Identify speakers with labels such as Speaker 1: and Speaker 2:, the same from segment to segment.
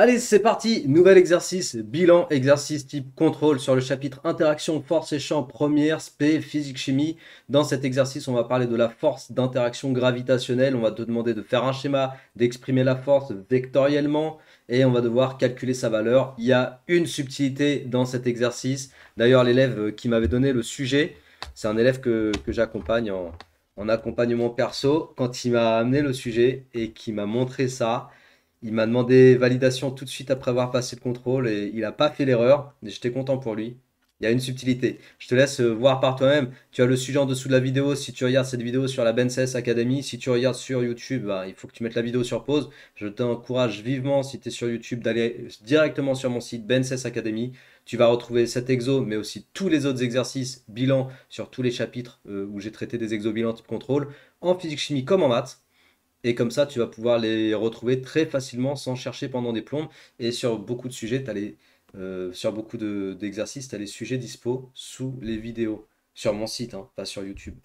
Speaker 1: Allez, c'est parti, nouvel exercice, bilan, exercice type contrôle sur le chapitre interaction, force et champ, première, SP, physique, chimie. Dans cet exercice, on va parler de la force d'interaction gravitationnelle, on va te demander de faire un schéma, d'exprimer la force vectoriellement et on va devoir calculer sa valeur. Il y a une subtilité dans cet exercice. D'ailleurs, l'élève qui m'avait donné le sujet, c'est un élève que, j'accompagne en accompagnement perso, quand il m'a amené le sujet et qui m'a montré ça, il m'a demandé validation tout de suite après avoir passé le contrôle et il n'a pas fait l'erreur. J'étais content pour lui. Il y a une subtilité. Je te laisse euh, voir par toi-même. Tu as le sujet en dessous de la vidéo. Si tu regardes cette vidéo sur la BenSes Academy, si tu regardes sur YouTube, bah, il faut que tu mettes la vidéo sur pause. Je t'encourage vivement, si tu es sur YouTube, d'aller directement sur mon site BenSes Academy. Tu vas retrouver cet exo, mais aussi tous les autres exercices, bilan sur tous les chapitres euh, où j'ai traité des exos bilan type contrôle, en physique chimie comme en maths. Et comme ça, tu vas pouvoir les retrouver très facilement sans chercher pendant des plombes. Et sur beaucoup de sujets, tu as les, euh, sur beaucoup d'exercices, tu as les sujets dispo sous les vidéos. Sur mon site, hein, pas sur YouTube.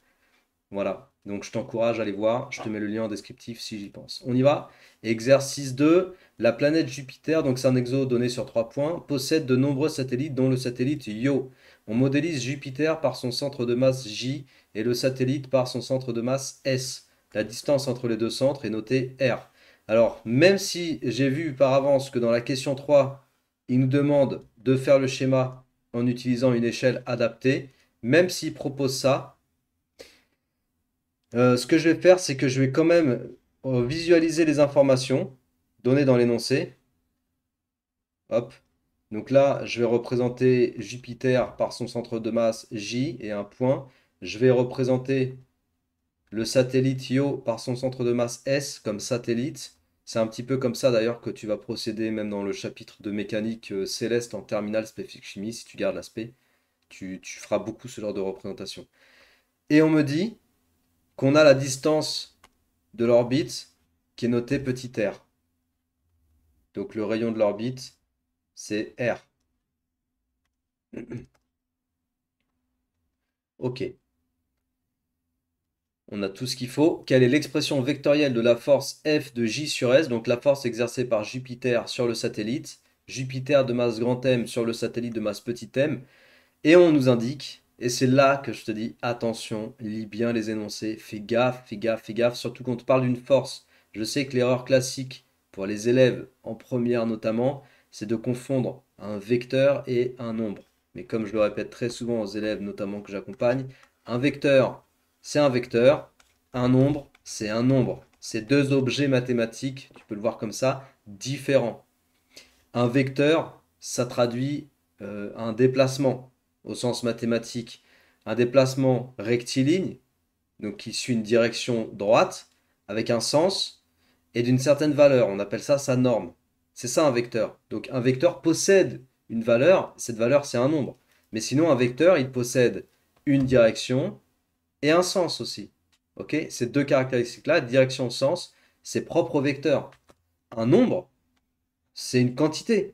Speaker 1: Voilà. Donc je t'encourage à aller voir. Je te mets le lien en descriptif si j'y pense. On y va. Exercice 2. La planète Jupiter, donc c'est un exo donné sur trois points, possède de nombreux satellites, dont le satellite Io. On modélise Jupiter par son centre de masse J et le satellite par son centre de masse S. La distance entre les deux centres est notée R. Alors, même si j'ai vu par avance que dans la question 3, il nous demande de faire le schéma en utilisant une échelle adaptée, même s'il propose ça, euh, ce que je vais faire, c'est que je vais quand même euh, visualiser les informations données dans l'énoncé. Hop. Donc là, je vais représenter Jupiter par son centre de masse J et un point. Je vais représenter le satellite Io par son centre de masse S comme satellite. C'est un petit peu comme ça d'ailleurs que tu vas procéder même dans le chapitre de mécanique euh, céleste en terminale spécifique chimie, si tu gardes l'aspect, tu, tu feras beaucoup ce genre de représentation. Et on me dit qu'on a la distance de l'orbite qui est notée petit r. Donc le rayon de l'orbite, c'est r. ok on a tout ce qu'il faut. Quelle est l'expression vectorielle de la force F de J sur S, donc la force exercée par Jupiter sur le satellite, Jupiter de masse grand M sur le satellite de masse petit M, et on nous indique, et c'est là que je te dis, attention, lis bien les énoncés, fais gaffe, fais gaffe, fais gaffe, surtout quand on te parle d'une force. Je sais que l'erreur classique pour les élèves, en première notamment, c'est de confondre un vecteur et un nombre. Mais comme je le répète très souvent aux élèves, notamment que j'accompagne, un vecteur, c'est un vecteur. Un nombre, c'est un nombre. C'est deux objets mathématiques, tu peux le voir comme ça, différents. Un vecteur, ça traduit euh, un déplacement au sens mathématique. Un déplacement rectiligne, donc qui suit une direction droite, avec un sens et d'une certaine valeur. On appelle ça sa norme. C'est ça un vecteur. Donc un vecteur possède une valeur, cette valeur c'est un nombre. Mais sinon un vecteur, il possède une direction, et un sens aussi. ok Ces deux caractéristiques-là, direction, sens, c'est propre au vecteur. Un nombre, c'est une quantité.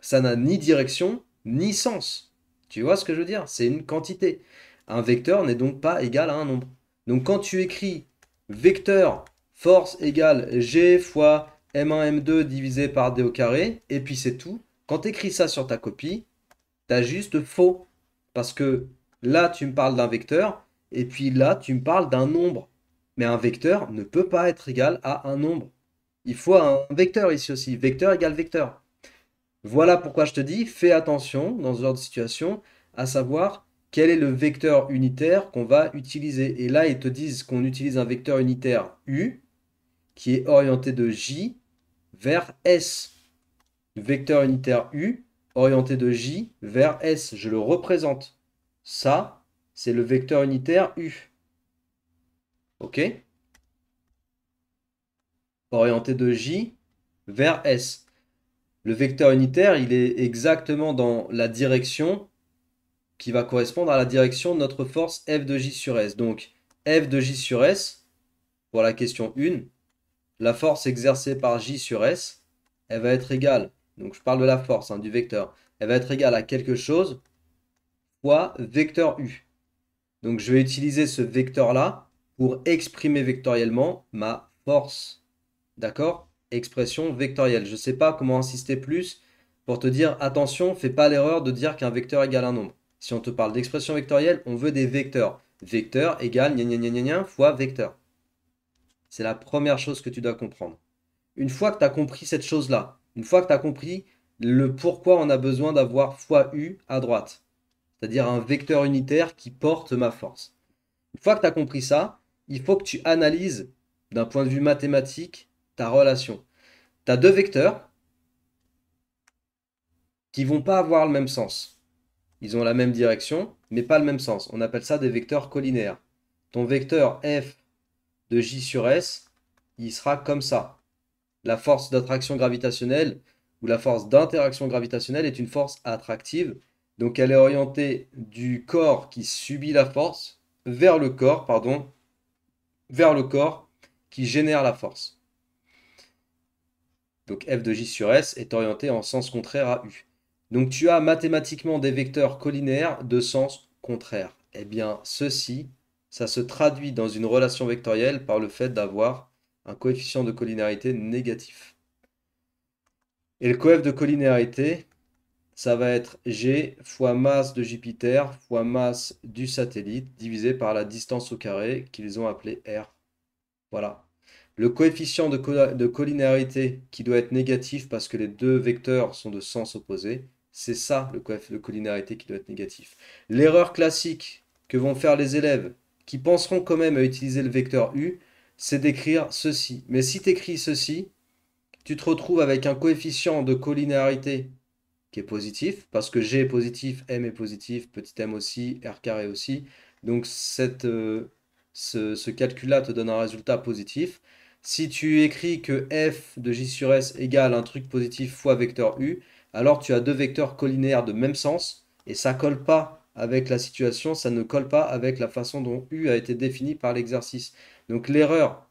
Speaker 1: Ça n'a ni direction ni sens. Tu vois ce que je veux dire C'est une quantité. Un vecteur n'est donc pas égal à un nombre. Donc quand tu écris vecteur force égale g fois m1 m2 divisé par d au carré, et puis c'est tout, quand tu écris ça sur ta copie, tu as juste faux. Parce que là, tu me parles d'un vecteur, et puis là, tu me parles d'un nombre. Mais un vecteur ne peut pas être égal à un nombre. Il faut un vecteur ici aussi. Vecteur égale vecteur. Voilà pourquoi je te dis, fais attention dans ce genre de situation, à savoir quel est le vecteur unitaire qu'on va utiliser. Et là, ils te disent qu'on utilise un vecteur unitaire U, qui est orienté de J vers S. vecteur unitaire U, orienté de J vers S. Je le représente. Ça, c'est le vecteur unitaire U. OK Orienté de J vers S. Le vecteur unitaire, il est exactement dans la direction qui va correspondre à la direction de notre force F de J sur S. Donc, F de J sur S, pour la question 1, la force exercée par J sur S, elle va être égale, donc je parle de la force, hein, du vecteur, elle va être égale à quelque chose fois vecteur U. Donc je vais utiliser ce vecteur-là pour exprimer vectoriellement ma force. D'accord Expression vectorielle. Je ne sais pas comment insister plus pour te dire attention, fais pas l'erreur de dire qu'un vecteur égale un nombre. Si on te parle d'expression vectorielle, on veut des vecteurs. Vecteur égale gna fois vecteur. C'est la première chose que tu dois comprendre. Une fois que tu as compris cette chose-là, une fois que tu as compris le pourquoi on a besoin d'avoir fois u à droite, c'est-à-dire un vecteur unitaire qui porte ma force. Une fois que tu as compris ça, il faut que tu analyses d'un point de vue mathématique ta relation. Tu as deux vecteurs qui vont pas avoir le même sens. Ils ont la même direction, mais pas le même sens. On appelle ça des vecteurs collinaires. Ton vecteur F de J sur S, il sera comme ça. La force d'attraction gravitationnelle ou la force d'interaction gravitationnelle est une force attractive donc elle est orientée du corps qui subit la force vers le corps, pardon, vers le corps qui génère la force. Donc f de j sur s est orienté en sens contraire à u. Donc tu as mathématiquement des vecteurs collinaires de sens contraire. Eh bien, ceci, ça se traduit dans une relation vectorielle par le fait d'avoir un coefficient de collinéarité négatif. Et le coef de collinéarité, ça va être G fois masse de Jupiter fois masse du satellite divisé par la distance au carré qu'ils ont appelé R. Voilà. Le coefficient de, collinéarité qui doit être négatif parce que les deux vecteurs sont de sens opposé, c'est ça le coefficient de collinéarité qui doit être négatif. L'erreur classique que vont faire les élèves qui penseront quand même à utiliser le vecteur U, c'est d'écrire ceci. Mais si tu écris ceci, tu te retrouves avec un coefficient de collinéarité qui est positif, parce que G est positif, M est positif, petit m aussi, R carré aussi. Donc euh, ce, calcul-là te donne un résultat positif. Si tu écris que f de j sur s égale un truc positif fois vecteur u, alors tu as deux vecteurs collinéaires de même sens, et ça colle pas avec la situation, ça ne colle pas avec la façon dont u a été défini par l'exercice. Donc l'erreur,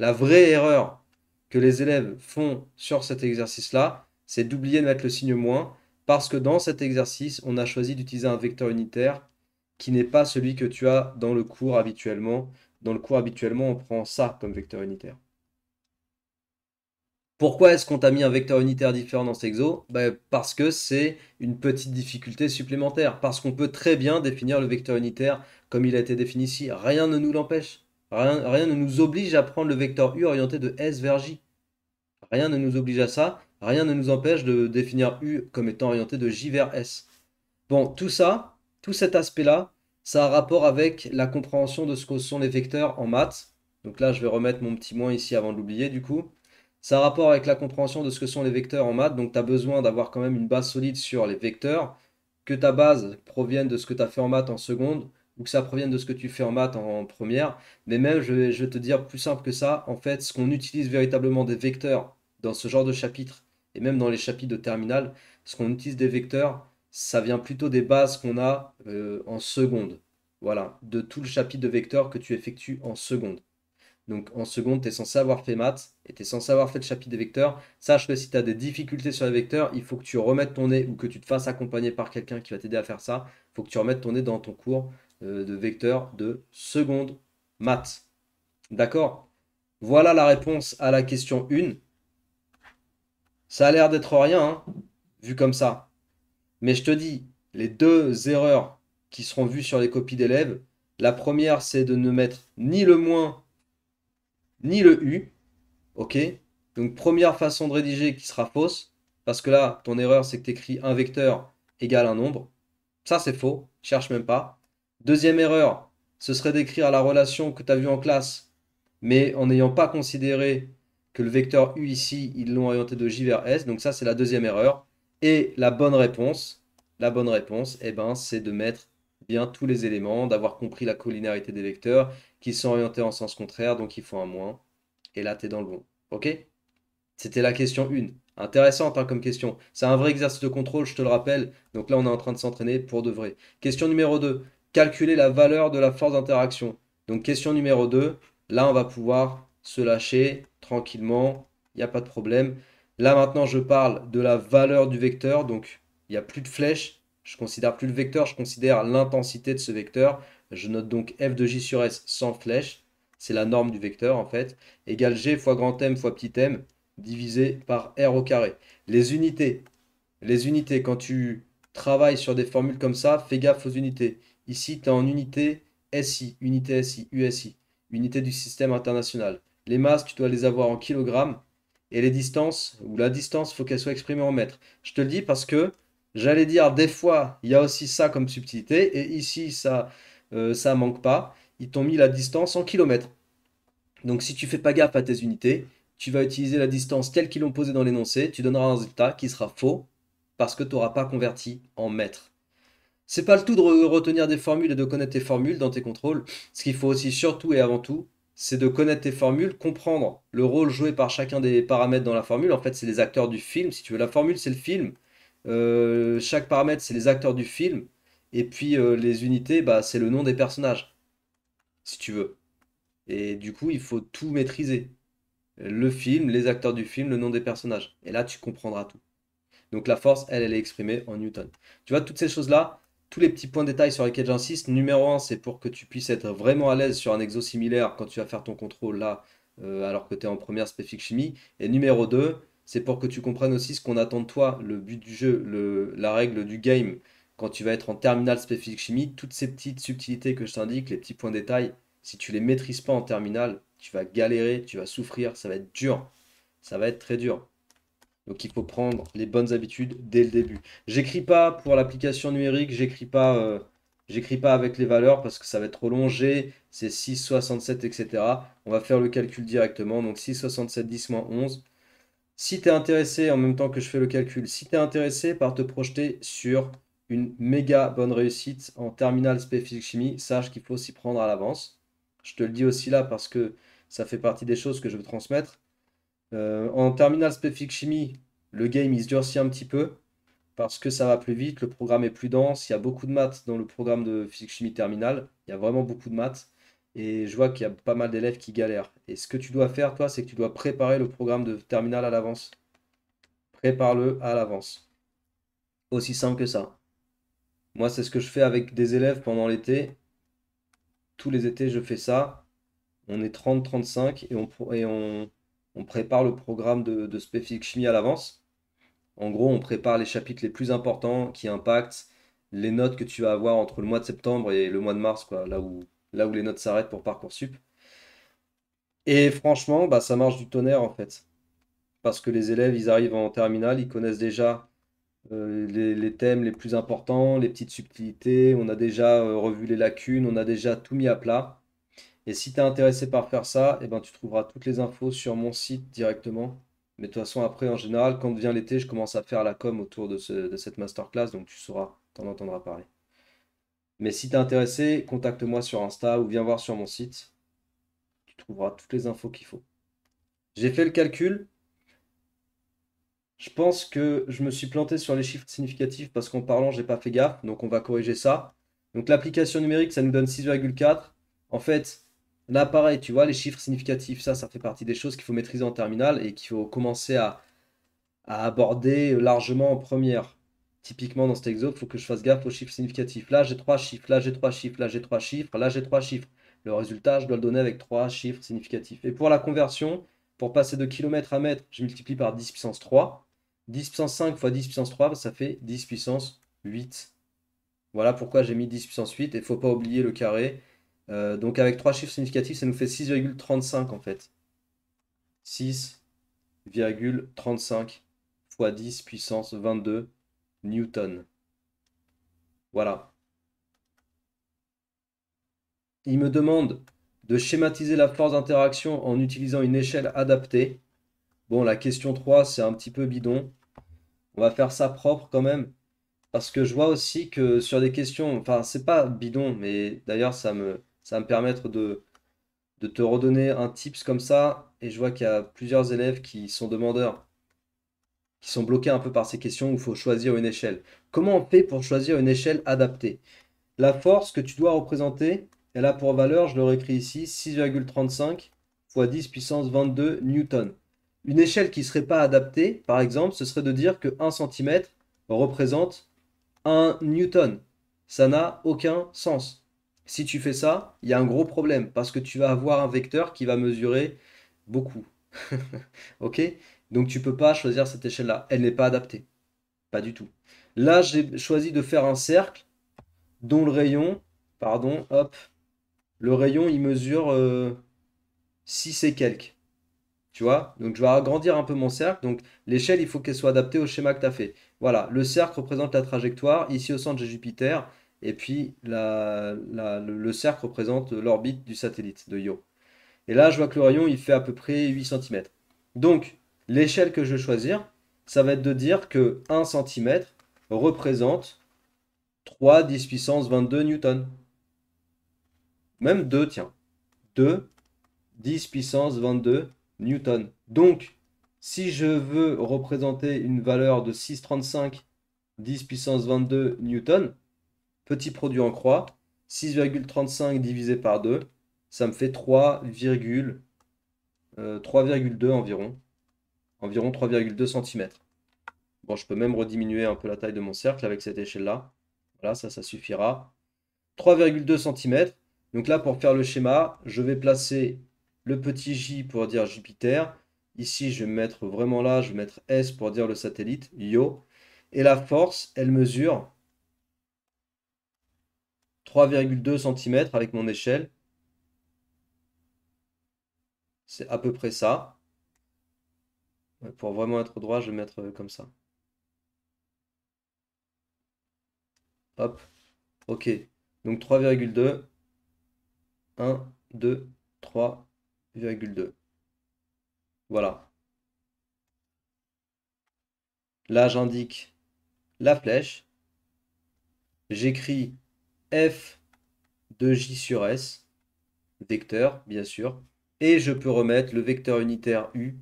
Speaker 1: la vraie erreur que les élèves font sur cet exercice-là, c'est d'oublier de mettre le signe moins, parce que dans cet exercice, on a choisi d'utiliser un vecteur unitaire qui n'est pas celui que tu as dans le cours habituellement. Dans le cours habituellement, on prend ça comme vecteur unitaire. Pourquoi est-ce qu'on t'a mis un vecteur unitaire différent dans cet exo ben, Parce que c'est une petite difficulté supplémentaire. Parce qu'on peut très bien définir le vecteur unitaire comme il a été défini ici. Rien ne nous l'empêche. Rien, rien, ne nous oblige à prendre le vecteur U orienté de S vers J. Rien ne nous oblige à ça rien ne nous empêche de définir U comme étant orienté de J vers S. Bon, tout ça, tout cet aspect-là, ça a rapport avec la compréhension de ce que sont les vecteurs en maths. Donc là, je vais remettre mon petit moins ici avant de l'oublier, du coup. Ça a rapport avec la compréhension de ce que sont les vecteurs en maths. Donc tu as besoin d'avoir quand même une base solide sur les vecteurs, que ta base provienne de ce que tu as fait en maths en seconde, ou que ça provienne de ce que tu fais en maths en, première. Mais même, je vais, je vais te dire plus simple que ça, en fait, ce qu'on utilise véritablement des vecteurs dans ce genre de chapitre, et même dans les chapitres de terminale, ce qu'on utilise des vecteurs, ça vient plutôt des bases qu'on a euh, en seconde. Voilà, de tout le chapitre de vecteurs que tu effectues en seconde. Donc en seconde, tu es censé avoir fait maths et tu es censé avoir fait le chapitre des vecteurs. Sache que si tu as des difficultés sur les vecteurs, il faut que tu remettes ton nez ou que tu te fasses accompagner par quelqu'un qui va t'aider à faire ça. Il faut que tu remettes ton nez dans ton cours euh, de vecteurs de seconde maths. D'accord Voilà la réponse à la question 1. Ça a l'air d'être rien, hein, vu comme ça. Mais je te dis, les deux erreurs qui seront vues sur les copies d'élèves, la première, c'est de ne mettre ni le moins, ni le U. OK Donc, première façon de rédiger qui sera fausse, parce que là, ton erreur, c'est que tu écris un vecteur égale un nombre. Ça, c'est faux. Cherche même pas. Deuxième erreur, ce serait d'écrire la relation que tu as vue en classe, mais en n'ayant pas considéré le vecteur U ici, ils l'ont orienté de J vers S. Donc ça, c'est la deuxième erreur. Et la bonne réponse, la bonne réponse, et eh ben, c'est de mettre bien tous les éléments, d'avoir compris la collinéarité des vecteurs qui sont orientés en sens contraire, donc ils font un moins. Et là, tu es dans le bon. OK C'était la question 1. Intéressante hein, comme question. C'est un vrai exercice de contrôle, je te le rappelle. Donc là, on est en train de s'entraîner pour de vrai. Question numéro 2. Calculer la valeur de la force d'interaction. Donc question numéro 2. Là, on va pouvoir se lâcher tranquillement, il n'y a pas de problème. Là maintenant je parle de la valeur du vecteur, donc il n'y a plus de flèche, je considère plus le vecteur, je considère l'intensité de ce vecteur. Je note donc f de j sur s sans flèche, c'est la norme du vecteur en fait, égale g fois grand m fois petit m, divisé par r au carré. Les unités, les unités, quand tu travailles sur des formules comme ça, fais gaffe aux unités. Ici, tu es en unité SI, unité SI, USI, unité du système international. Les masses, tu dois les avoir en kilogrammes. Et les distances, ou la distance, faut qu'elle soit exprimée en mètres. Je te le dis parce que j'allais dire, des fois, il y a aussi ça comme subtilité. Et ici, ça, euh, ça manque pas. Ils t'ont mis la distance en kilomètres. Donc si tu fais pas gaffe à tes unités, tu vas utiliser la distance telle qu'ils l'ont posée dans l'énoncé, tu donneras un résultat qui sera faux parce que tu n'auras pas converti en mètres. C'est pas le tout de retenir des formules et de connaître tes formules dans tes contrôles. Ce qu'il faut aussi surtout et avant tout, c'est de connaître tes formules, comprendre le rôle joué par chacun des paramètres dans la formule. En fait, c'est les acteurs du film. Si tu veux, la formule, c'est le film. Euh, chaque paramètre, c'est les acteurs du film. Et puis euh, les unités, bah, c'est le nom des personnages, si tu veux. Et du coup, il faut tout maîtriser. Le film, les acteurs du film, le nom des personnages. Et là, tu comprendras tout. Donc la force, elle, elle est exprimée en Newton. Tu vois, toutes ces choses-là, tous les petits points de détail sur lesquels j'insiste. Numéro 1, c'est pour que tu puisses être vraiment à l'aise sur un exo similaire quand tu vas faire ton contrôle là, euh, alors que tu es en première spécifique chimie. Et numéro 2, c'est pour que tu comprennes aussi ce qu'on attend de toi, le but du jeu, la règle du game. Quand tu vas être en terminale spécifique chimie, toutes ces petites subtilités que je t'indique, les petits points de détail, si tu les maîtrises pas en terminale, tu vas galérer, tu vas souffrir, ça va être dur. Ça va être très dur. Donc il faut prendre les bonnes habitudes dès le début. J'écris pas pour l'application numérique, j'écris pas, euh, pas avec les valeurs parce que ça va être trop long. c'est 6,67, etc. On va faire le calcul directement. Donc 6,67, 10 11. Si tu es intéressé, en même temps que je fais le calcul, si tu es intéressé par te projeter sur une méga bonne réussite en terminal spé chimie, sache qu'il faut s'y prendre à l'avance. Je te le dis aussi là parce que ça fait partie des choses que je veux transmettre. Euh, en terminal spécifique chimie, le game il se durcit un petit peu parce que ça va plus vite, le programme est plus dense, il y a beaucoup de maths dans le programme de physique chimie Terminal. il y a vraiment beaucoup de maths et je vois qu'il y a pas mal d'élèves qui galèrent. Et ce que tu dois faire toi, c'est que tu dois préparer le programme de Terminal à l'avance. Prépare-le à l'avance. Aussi simple que ça. Moi, c'est ce que je fais avec des élèves pendant l'été. Tous les étés, je fais ça. On est 30-35 et on, et on, on prépare le programme de, spécifique chimie à l'avance. En gros, on prépare les chapitres les plus importants qui impactent les notes que tu vas avoir entre le mois de septembre et le mois de mars, là, où, là où les notes s'arrêtent pour Parcoursup. Et franchement, bah, ça marche du tonnerre en fait. Parce que les élèves, ils arrivent en terminale, ils connaissent déjà euh, les, thèmes les plus importants, les petites subtilités, on a déjà euh, revu les lacunes, on a déjà tout mis à plat. Et si tu es intéressé par faire ça, eh ben, tu trouveras toutes les infos sur mon site directement. Mais de toute façon, après, en général, quand vient l'été, je commence à faire la com autour de, ce, de cette masterclass, donc tu sauras, tu en entendras parler. Mais si tu es intéressé, contacte-moi sur Insta ou viens voir sur mon site. Tu trouveras toutes les infos qu'il faut. J'ai fait le calcul. Je pense que je me suis planté sur les chiffres significatifs parce qu'en parlant, je n'ai pas fait gaffe, donc on va corriger ça. Donc l'application numérique, ça nous donne 6,4. En fait, Là, pareil, tu vois, les chiffres significatifs, ça, ça fait partie des choses qu'il faut maîtriser en terminale et qu'il faut commencer à, aborder largement en première. Typiquement, dans cet exo, il faut que je fasse gaffe aux chiffres significatifs. Là, j'ai trois chiffres, là, j'ai trois chiffres, là, j'ai trois chiffres, là, j'ai trois chiffres. Le résultat, je dois le donner avec trois chiffres significatifs. Et pour la conversion, pour passer de kilomètre à mètre, je multiplie par 10 puissance 3. 10 puissance 5 fois 10 puissance 3, ça fait 10 puissance 8. Voilà pourquoi j'ai mis 10 puissance 8. Et il ne faut pas oublier le carré euh, donc avec trois chiffres significatifs, ça nous fait 6,35 en fait. 6,35 fois 10 puissance 22 newton. Voilà. Il me demande de schématiser la force d'interaction en utilisant une échelle adaptée. Bon, la question 3, c'est un petit peu bidon. On va faire ça propre quand même. Parce que je vois aussi que sur des questions, enfin, c'est pas bidon, mais d'ailleurs, ça me, ça va me permettre de, te redonner un tips comme ça. Et je vois qu'il y a plusieurs élèves qui sont demandeurs, qui sont bloqués un peu par ces questions où il faut choisir une échelle. Comment on fait pour choisir une échelle adaptée La force que tu dois représenter, elle a pour valeur, je le réécris ici, 6,35 x 10 puissance 22 newton. Une échelle qui ne serait pas adaptée, par exemple, ce serait de dire que 1 cm représente 1 newton. Ça n'a aucun sens. Si tu fais ça, il y a un gros problème parce que tu vas avoir un vecteur qui va mesurer beaucoup. ok Donc tu peux pas choisir cette échelle-là. Elle n'est pas adaptée. Pas du tout. Là, j'ai choisi de faire un cercle dont le rayon, pardon, hop, le rayon, il mesure 6 euh, et quelques. Tu vois Donc je vais agrandir un peu mon cercle. Donc l'échelle, il faut qu'elle soit adaptée au schéma que tu as fait. Voilà, le cercle représente la trajectoire. Ici, au centre, j'ai Jupiter et puis le, cercle représente l'orbite du satellite de Io. Et là, je vois que le rayon, il fait à peu près 8 cm. Donc, l'échelle que je vais choisir, ça va être de dire que 1 cm représente 3 10 puissance 22 newtons. Même 2, tiens. 2 10 puissance 22 newton. Donc, si je veux représenter une valeur de 635 10 puissance 22 newtons, petit produit en croix, 6,35 divisé par 2, ça me fait 3,2 euh, environ. Environ 3,2 cm. Bon, je peux même rediminuer un peu la taille de mon cercle avec cette échelle-là. Voilà, ça, ça suffira. 3,2 cm. Donc là, pour faire le schéma, je vais placer le petit j pour dire Jupiter. Ici, je vais mettre vraiment là, je vais mettre S pour dire le satellite, Io. Et la force, elle mesure 3,2 cm avec mon échelle. C'est à peu près ça. Pour vraiment être droit, je vais mettre euh, comme ça. Hop. Ok. Donc 3,2. 1, 2, 3,2. Voilà. Là, j'indique la flèche. J'écris f de j sur s, vecteur bien sûr, et je peux remettre le vecteur unitaire u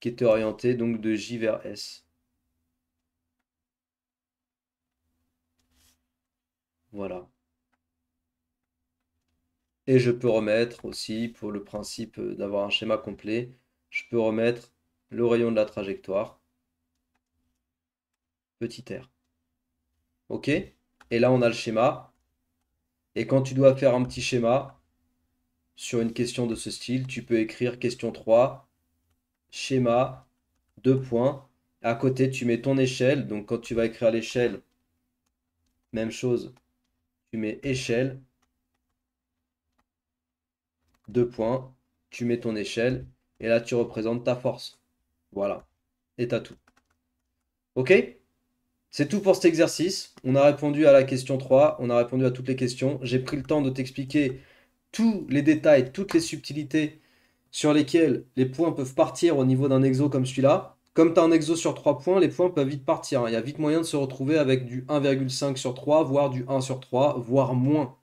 Speaker 1: qui est orienté donc de j vers s. Voilà. Et je peux remettre aussi, pour le principe d'avoir un schéma complet, je peux remettre le rayon de la trajectoire, petit r. OK et là, on a le schéma. Et quand tu dois faire un petit schéma sur une question de ce style, tu peux écrire question 3, schéma, deux points. À côté, tu mets ton échelle. Donc quand tu vas écrire l'échelle, même chose, tu mets échelle, deux points, tu mets ton échelle, et là tu représentes ta force. Voilà. Et t'as tout. OK c'est tout pour cet exercice. On a répondu à la question 3, on a répondu à toutes les questions. J'ai pris le temps de t'expliquer tous les détails, toutes les subtilités sur lesquelles les points peuvent partir au niveau d'un exo comme celui-là. Comme tu as un exo sur 3 points, les points peuvent vite partir. Hein. Il y a vite moyen de se retrouver avec du 1,5 sur 3, voire du 1 sur 3, voire moins.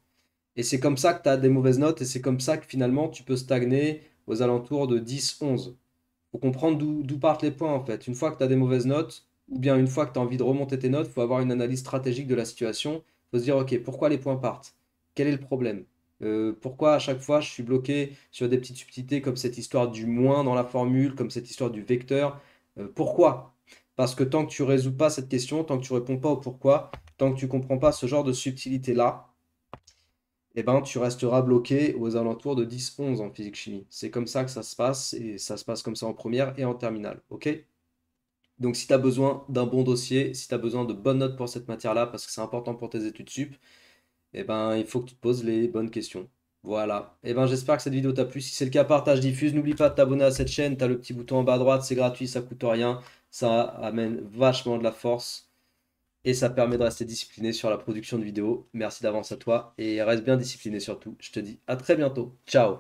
Speaker 1: Et c'est comme ça que tu as des mauvaises notes et c'est comme ça que finalement tu peux stagner aux alentours de 10-11. Faut comprendre d'où partent les points en fait. Une fois que tu as des mauvaises notes, ou bien une fois que tu as envie de remonter tes notes, il faut avoir une analyse stratégique de la situation. Il faut se dire, OK, pourquoi les points partent Quel est le problème euh, Pourquoi à chaque fois je suis bloqué sur des petites subtilités comme cette histoire du moins dans la formule, comme cette histoire du vecteur euh, Pourquoi Parce que tant que tu résous pas cette question, tant que tu réponds pas au pourquoi, tant que tu comprends pas ce genre de subtilité-là, eh ben, tu resteras bloqué aux alentours de 10-11 en physique-chimie. C'est comme ça que ça se passe, et ça se passe comme ça en première et en terminale. OK donc si tu as besoin d'un bon dossier, si tu as besoin de bonnes notes pour cette matière-là, parce que c'est important pour tes études sup, eh ben, il faut que tu te poses les bonnes questions. Voilà. Et eh ben, j'espère que cette vidéo t'a plu. Si c'est le cas, partage, diffuse. N'oublie pas de t'abonner à cette chaîne. Tu as le petit bouton en bas à droite. C'est gratuit, ça coûte rien. Ça amène vachement de la force. Et ça permet de rester discipliné sur la production de vidéos. Merci d'avance à toi. Et reste bien discipliné surtout. Je te dis à très bientôt. Ciao